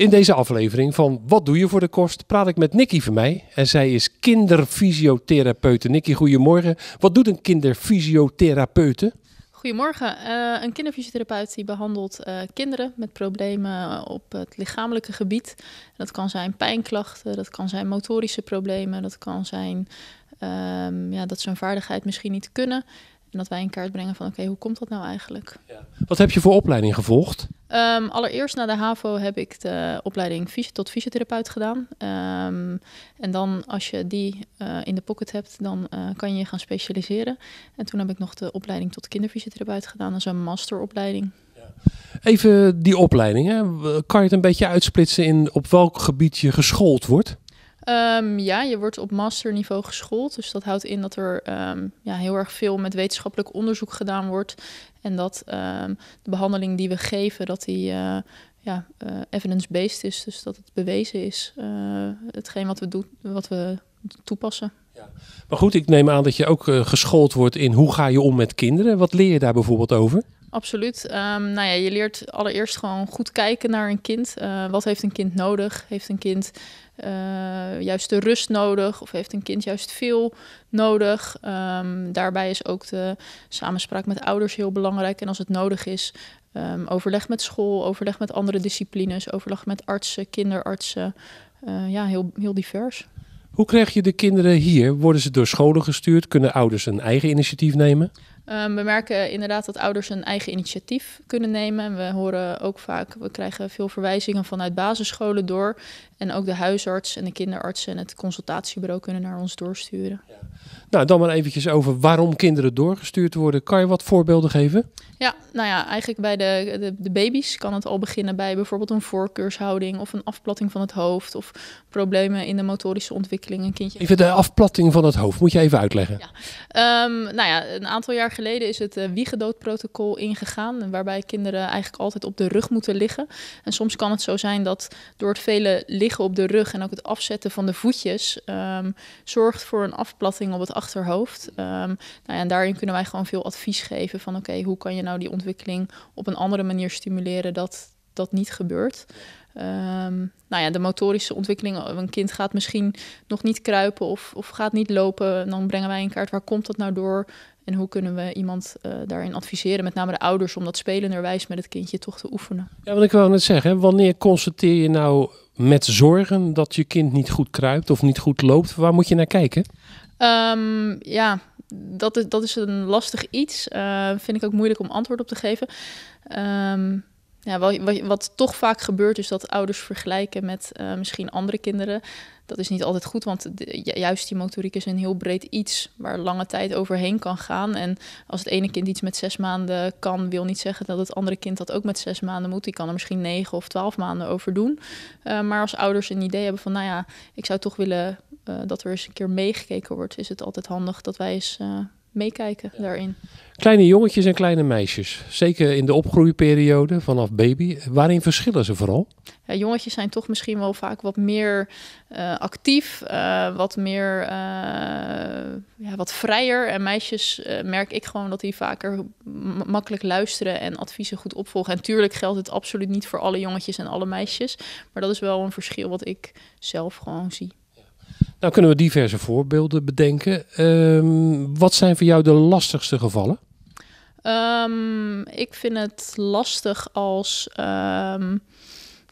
In deze aflevering van Wat doe je voor de kost praat ik met Nikki van mij. En zij is kinderfysiotherapeute. Nikki, goedemorgen. Wat doet een kinderfysiotherapeute? Goedemorgen. Eh, een kinderfysiotherapeut die behandelt eh, kinderen met problemen op het lichamelijke gebied. Dat kan zijn pijnklachten, dat kan zijn motorische problemen, dat kan zijn ehm, ja, dat ze een vaardigheid misschien niet kunnen. En dat wij in kaart brengen van oké, hoe komt dat nou eigenlijk? Ja. Wat heb je voor opleiding gevolgd? Ehm, allereerst na de HAVO heb ik de opleiding tot fysiotherapeut gedaan. Ehm, en dan als je die eh, in de pocket hebt, dan eh, kan je je gaan specialiseren. En toen heb ik nog de opleiding tot kinderfysiotherapeut gedaan. Dat is een masteropleiding. Even die opleiding. Hè? Kan je het een beetje uitsplitsen in op welk gebied je geschoold wordt? Ehm, ja, je wordt op masterniveau geschoold. Dus dat houdt in dat er ehm, ja, heel erg veel met wetenschappelijk onderzoek gedaan wordt. En dat ehm, de behandeling die we geven, dat die eh, ja, eh, evidence-based is. Dus dat het bewezen is, eh, hetgeen wat we, doen, wat we toepassen. Ja. Maar goed, ik neem aan dat je ook geschoold wordt in hoe ga je om met kinderen. Wat leer je daar bijvoorbeeld over? absoluut. Um, nou ja, je leert allereerst gewoon goed kijken naar een kind. Eh, wat heeft een kind nodig? Heeft een kind eh, juist de rust nodig? Of heeft een kind juist veel nodig? Ehm, daarbij is ook de samenspraak met ouders heel belangrijk. En als het nodig is, um, overleg met school, overleg met andere disciplines, overleg met artsen, kinderartsen. Eh, ja, heel, heel divers. Hoe krijg je de kinderen hier? Worden ze door scholen gestuurd? Kunnen ouders een eigen initiatief nemen? Ehm, we merken inderdaad dat ouders een eigen initiatief kunnen nemen. En we horen ook vaak, we krijgen veel verwijzingen vanuit basisscholen door. En ook de huisarts en de kinderarts en het consultatiebureau kunnen naar ons doorsturen. Ja. Nou, dan maar eventjes over waarom kinderen doorgestuurd worden. Kan je wat voorbeelden geven? Ja, nou ja, eigenlijk bij de, de, baby's kan het al beginnen bij bijvoorbeeld een voorkeurshouding of een afplatting van het hoofd of problemen in de motorische ontwikkeling. Een kindje. Even de afplatting van het hoofd, moet je even uitleggen. Ja. Ehm, nou ja, een aantal jaar geleden geleden is het uh, eh, wiegedoodprotocol ingegaan, waarbij kinderen eigenlijk altijd op de rug moeten liggen. En soms kan het zo zijn dat door het vele liggen op de rug en ook het afzetten van de voetjes ehm, zorgt voor een afplatting op het achterhoofd. Ehm, nou ja, en daarin kunnen wij gewoon veel advies geven van oké, hoe kan je nou die ontwikkeling op een andere manier stimuleren dat dat niet gebeurt. Um, nou ja, de motorische ontwikkeling. Eh, een kind gaat misschien nog niet kruipen of, of gaat niet lopen. dan brengen wij een kaart waar komt dat nou door. En hoe kunnen we iemand eh, daarin adviseren, met name de ouders, om dat spelenderwijs met het kindje toch te oefenen? Ja, wat ik wou net zeggen, wanneer constateer je nou met zorgen dat je kind niet goed kruipt of niet goed loopt? Waar moet je naar kijken? Ehm, ja, dat is, dat is een lastig iets. Eh, vind ik ook moeilijk om antwoord op te geven. Ehm, ja, wat, wat, toch vaak gebeurt is dat ouders vergelijken met eh, misschien andere kinderen. Dat is niet altijd goed, want juist die motoriek is een heel breed iets waar lange tijd overheen kan gaan. En als het ene kind iets met zes maanden kan, wil niet zeggen dat het andere kind dat ook met zes maanden moet. Die kan er misschien negen of twaalf maanden over doen. Eh, maar als ouders een idee hebben van, nou ja, ik zou toch willen eh, dat er eens een keer meegekeken wordt, is het altijd handig dat wij eens meekijken daarin. Kleine jongetjes en kleine meisjes, zeker in de opgroeiperiode vanaf baby, waarin verschillen ze vooral? Ja, jongetjes zijn toch misschien wel vaak wat meer eh, actief, eh, wat meer eh, ja, wat vrijer. En meisjes merk ik gewoon dat die vaker makkelijk luisteren en adviezen goed opvolgen. En tuurlijk geldt het absoluut niet voor alle jongetjes en alle meisjes, maar dat is wel een verschil wat ik zelf gewoon zie. Nou kunnen we diverse voorbeelden bedenken. Ehm, wat zijn voor jou de lastigste gevallen? Ehm, ik vind het lastig als ehm,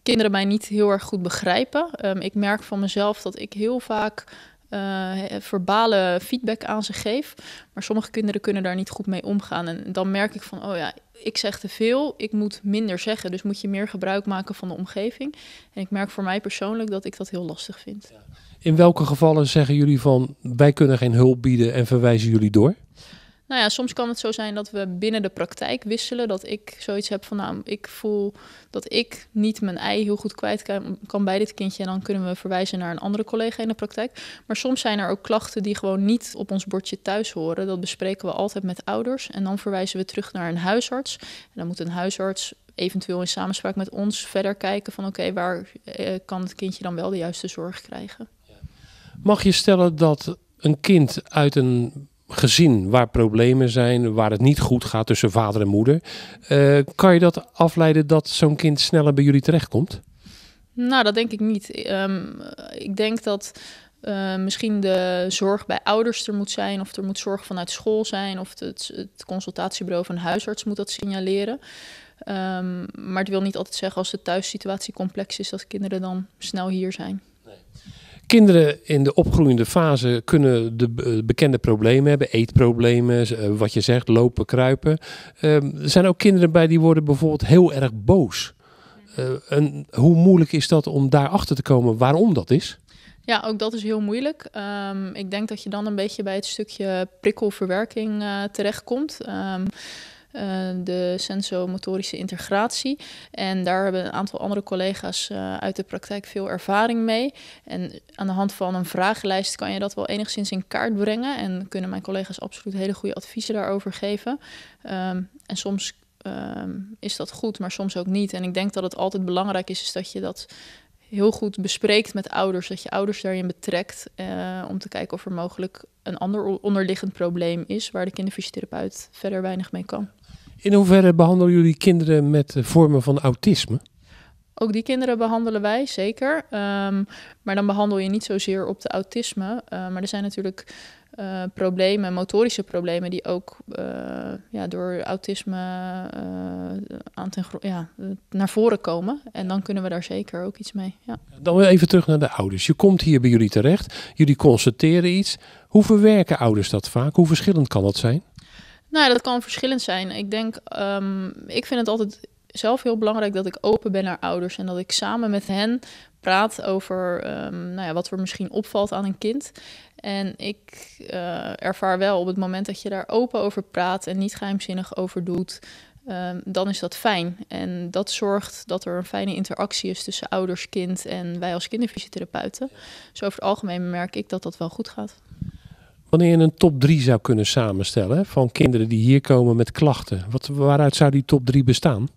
kinderen mij niet heel erg goed begrijpen. ik merk van mezelf dat ik heel vaak eh, verbale feedback aan ze geef. Maar sommige kinderen kunnen daar niet goed mee omgaan. En dan merk ik van, oh ja, ik zeg te veel, ik moet minder zeggen. Dus moet je meer gebruik maken van de omgeving. En ik merk voor mij persoonlijk dat ik dat heel lastig vind. In welke gevallen zeggen jullie van, wij kunnen geen hulp bieden en verwijzen jullie door? Nou ja, soms kan het zo zijn dat we binnen de praktijk wisselen. Dat ik zoiets heb van, nou, ik voel dat ik niet mijn ei heel goed kwijt kan, bij dit kindje. En dan kunnen we verwijzen naar een andere collega in de praktijk. Maar soms zijn er ook klachten die gewoon niet op ons bordje thuis horen. Dat bespreken we altijd met ouders. En dan verwijzen we terug naar een huisarts. En dan moet een huisarts eventueel in samenspraak met ons verder kijken van oké, waar eh, kan het kindje dan wel de juiste zorg krijgen? Mag je stellen dat een kind uit een gezien waar problemen zijn, waar het niet goed gaat tussen vader en moeder. Eh, kan je dat afleiden dat zo'n kind sneller bij jullie terechtkomt? Nou, dat denk ik niet. Ehm, ik denk dat eh, misschien de zorg bij ouders er moet zijn, of er moet zorg vanuit school zijn, of het, het consultatiebureau van huisarts moet dat signaleren. Ehm, maar het wil niet altijd zeggen als de thuissituatie complex is, dat kinderen dan snel hier zijn. Kinderen in de opgroeiende fase kunnen de eh, bekende problemen hebben, eetproblemen, eh, wat je zegt, lopen, kruipen. Ehm, er zijn ook kinderen bij die worden bijvoorbeeld heel erg boos. Eh, en hoe moeilijk is dat om daarachter te komen waarom dat is? Ja, ook dat is heel moeilijk. Ehm, ik denk dat je dan een beetje bij het stukje prikkelverwerking uh, terechtkomt. Um, eh, de sensomotorische integratie. En daar hebben een aantal andere collega's eh, uit de praktijk veel ervaring mee. En aan de hand van een vragenlijst kan je dat wel enigszins in kaart brengen. En kunnen mijn collega's absoluut hele goede adviezen daarover geven. Ehm, en soms ehm, is dat goed, maar soms ook niet. En ik denk dat het altijd belangrijk is, is dat je dat heel goed bespreekt met ouders, dat je ouders daarin betrekt eh, om te kijken of er mogelijk een ander onderliggend probleem is waar de kinderfysiotherapeut verder weinig mee kan. In hoeverre behandelen jullie kinderen met eh, vormen van autisme? Ook die kinderen behandelen wij zeker. Ehm, maar dan behandel je niet zozeer op de autisme. Ehm, maar er zijn natuurlijk eh, problemen, motorische problemen, die ook eh, ja, door autisme uh, aan ten, ja, naar voren komen. En dan kunnen we daar zeker ook iets mee. Ja. Dan weer even terug naar de ouders. Je komt hier bij jullie terecht, jullie constateren iets. Hoe verwerken ouders dat vaak? Hoe verschillend kan dat zijn? Nou dat kan verschillend zijn. Ik denk, ehm, ik vind het altijd zelf heel belangrijk dat ik open ben naar ouders en dat ik samen met hen praat over ehm, nou ja, wat er misschien opvalt aan een kind. En ik eh, ervaar wel op het moment dat je daar open over praat en niet geheimzinnig over doet, ehm, dan is dat fijn. En dat zorgt dat er een fijne interactie is tussen ouders, kind en wij als kinderfysiotherapeuten. Dus over het algemeen merk ik dat dat wel goed gaat. Wanneer je een top 3 zou kunnen samenstellen van kinderen die hier komen met klachten, wat, waaruit zou die top 3 bestaan?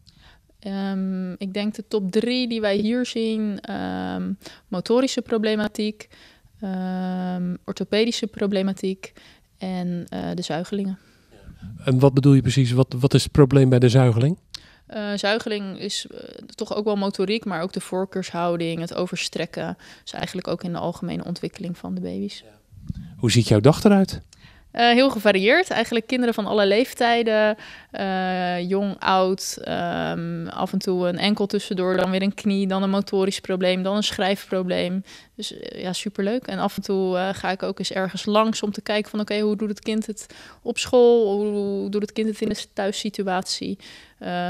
Ehm, ik denk de top drie die wij hier zien: um, motorische problematiek, ehm, orthopedische problematiek en eh, de zuigelingen. En wat bedoel je precies? Wat, wat is het probleem bij de zuigeling? Eh, zuigeling is eh, toch ook wel motoriek, maar ook de voorkeurshouding, het overstrekken. is eigenlijk ook in de algemene ontwikkeling van de baby's. Hoe ziet jouw dag eruit? Eh, heel gevarieerd. Eigenlijk kinderen van alle leeftijden. Eh, jong, oud. Ehm, af en toe een enkel tussendoor. Dan weer een knie. Dan een motorisch probleem. Dan een schrijfprobleem. Dus eh, ja, superleuk. En af en toe ga ik ook eens ergens langs om te kijken van... oké, hoe doet het kind het op school? Hoe doet het kind het in de thuissituatie?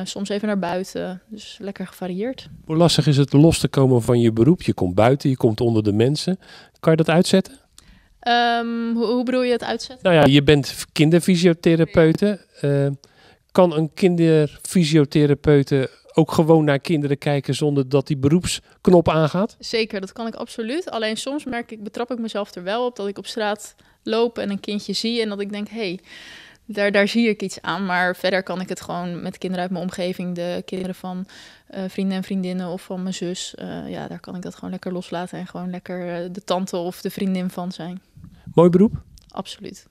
soms even naar buiten. Dus lekker gevarieerd. Hoe lastig is het los te komen van je beroep? Je komt buiten, je komt onder de mensen. Kan je dat uitzetten? Ehm, hoe, hoe, bedoel je het uitzetten? Nou ja, je bent kinderfysiotherapeuten. Eh, kan een kinderfysiotherapeute ook gewoon naar kinderen kijken zonder dat die beroepsknop aangaat? Zeker, dat kan ik absoluut. Alleen soms merk ik, betrap ik mezelf er wel op dat ik op straat loop en een kindje zie en dat ik denk, hé, hey, daar, daar zie ik iets aan. Maar verder kan ik het gewoon met kinderen uit mijn omgeving, de kinderen van eh, vrienden en vriendinnen of van mijn zus, eh, ja, daar kan ik dat gewoon lekker loslaten en gewoon lekker de tante of de vriendin van zijn. Mooi beroep? Absoluut.